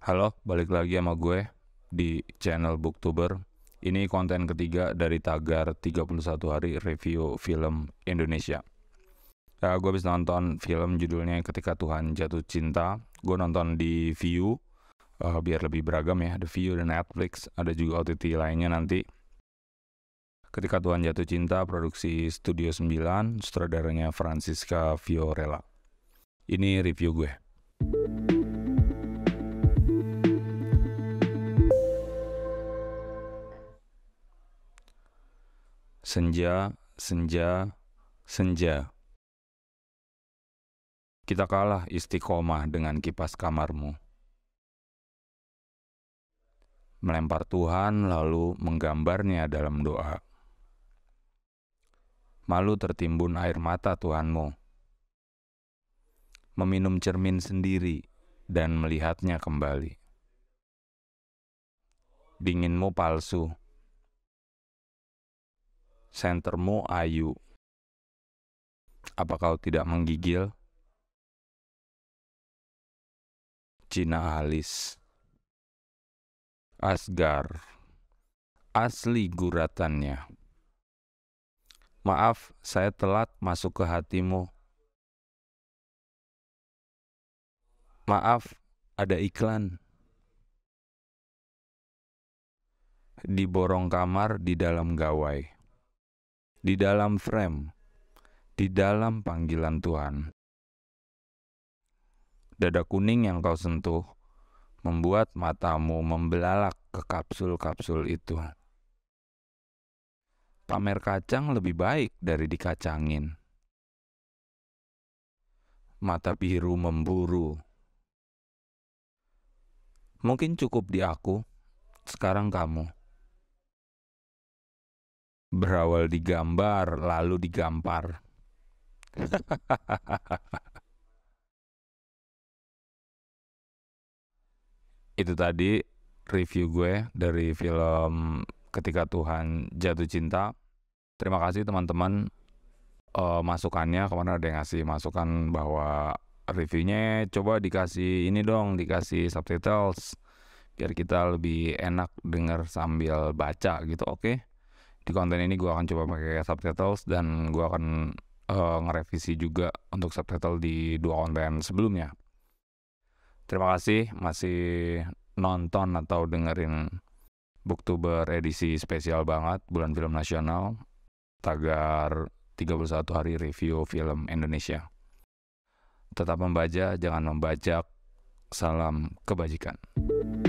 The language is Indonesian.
Halo, balik lagi sama gue di channel Booktuber. Ini konten ketiga dari tagar 31 hari review film Indonesia. Ya, gue habis nonton film judulnya Ketika Tuhan Jatuh Cinta. Gue nonton di View, uh, biar lebih beragam ya. The View dan Netflix, ada juga OTT lainnya nanti. Ketika Tuhan Jatuh Cinta, produksi Studio 9, sutradaranya Francisca Fiorella. Ini review gue. senja, senja, senja. Kita kalah istiqomah dengan kipas kamarmu. Melempar Tuhan lalu menggambarnya dalam doa. Malu tertimbun air mata Tuhanmu. Meminum cermin sendiri dan melihatnya kembali. Dinginmu palsu sentermu ayu. Apa kau tidak menggigil? Cina Halis Asgar Asli guratannya Maaf, saya telat masuk ke hatimu. Maaf, ada iklan. Di borong kamar di dalam gawai di dalam frame, di dalam panggilan Tuhan. Dada kuning yang kau sentuh membuat matamu membelalak ke kapsul-kapsul itu. Pamer kacang lebih baik dari dikacangin. Mata biru memburu. Mungkin cukup di aku, sekarang kamu berawal digambar lalu digampar. Itu tadi review gue dari film Ketika Tuhan Jatuh Cinta. Terima kasih teman-teman uh, masukannya kemarin ada yang ngasih masukan bahwa reviewnya coba dikasih ini dong dikasih subtitles biar kita lebih enak dengar sambil baca gitu oke okay? di konten ini gue akan coba pakai subtitles dan gue akan uh, eh, revisi juga untuk subtitle di dua konten sebelumnya. Terima kasih masih nonton atau dengerin Booktuber edisi spesial banget bulan film nasional tagar 31 hari review film Indonesia. Tetap membaca, jangan membajak. Salam kebajikan.